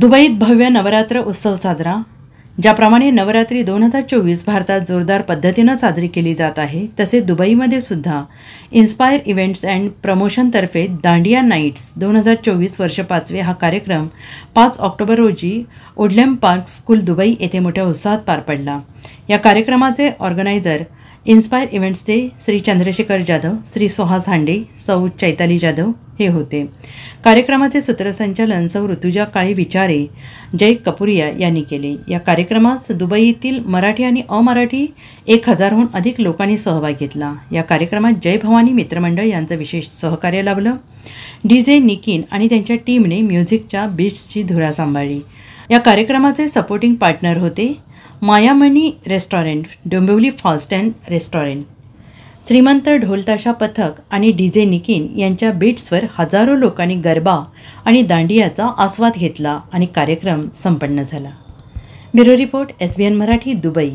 दुबईत भव्य नवरात्र उत्सव साजरा ज्याप्रमाणे नवरात्री दोन हजार चोवीस भारतात जोरदार पद्धतीनं साजरी केली जात आहे तसे दुबईमध्ये सुद्धा इन्स्पायर इव्हेंट्स अँड प्रमोशनतर्फे दांडिया नाईट्स दोन हजार चोवीस वर्ष पाचवे हा कार्यक्रम पाच ऑक्टोबर रोजी ओडलेम पार्क स्कूल दुबई येथे मोठ्या उत्साहात पार पडला या कार्यक्रमाचे ऑर्गनायझर इन्स्पायर इव्हेंट्सचे श्री चंद्रशेखर जाधव श्री सुहास हांडे सौ चैताली जाधव हे होते कार्यक्रमाचे सूत्रसंचालन सौ ऋतुजा काळी विचारे जय कपुरिया यांनी केले या कार्यक्रमास दुबईतील मराठी आणि अमराठी एक हजारहून अधिक लोकांनी सहभाग घेतला या कार्यक्रमात जय भवानी मित्रमंडळ यांचं विशेष सहकार्य लाभलं डी जे निकिन आणि त्यांच्या टीमने म्युझिकच्या बीट्सची धुरा सांभाळली या कार्यक्रमाचे सपोर्टिंग पार्टनर होते Mayamani restaurant Dombivli fast and restaurant Shrimant ढोलताशा पथक आणि डीजे निकिन यांच्या बीट्सवर हजारो लोकांनी गरबा आणि दांडियाचा आस्वाद घेतला आणि कार्यक्रम संपन्न झाला bureau report S B N Marathi Dubai